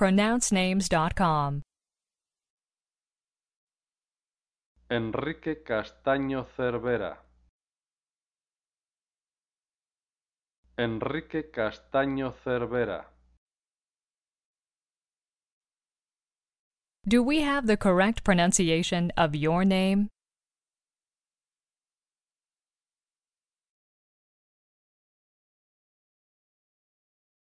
pronouncenames.com. Enrique Castaño Cervera. Enrique Castaño Cervera. Do we have the correct pronunciation of your name?